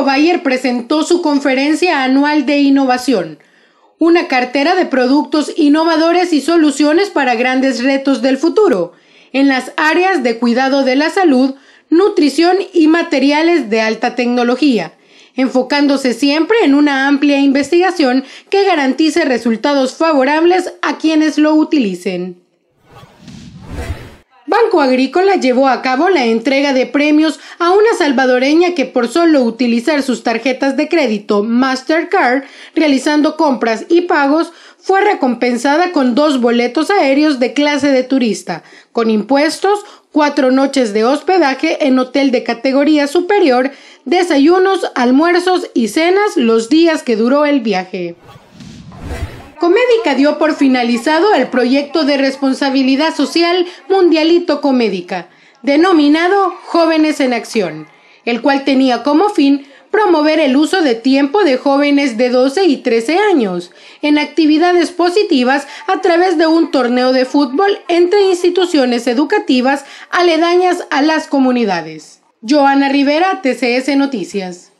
Bayer presentó su conferencia anual de innovación, una cartera de productos innovadores y soluciones para grandes retos del futuro, en las áreas de cuidado de la salud, nutrición y materiales de alta tecnología, enfocándose siempre en una amplia investigación que garantice resultados favorables a quienes lo utilicen. Banco Agrícola llevó a cabo la entrega de premios a una salvadoreña que por solo utilizar sus tarjetas de crédito Mastercard, realizando compras y pagos, fue recompensada con dos boletos aéreos de clase de turista, con impuestos, cuatro noches de hospedaje en hotel de categoría superior, desayunos, almuerzos y cenas los días que duró el viaje. Comédica dio por finalizado el proyecto de responsabilidad social Mundialito Comédica, denominado Jóvenes en Acción, el cual tenía como fin promover el uso de tiempo de jóvenes de 12 y 13 años en actividades positivas a través de un torneo de fútbol entre instituciones educativas aledañas a las comunidades. Joana Rivera, TCS Noticias.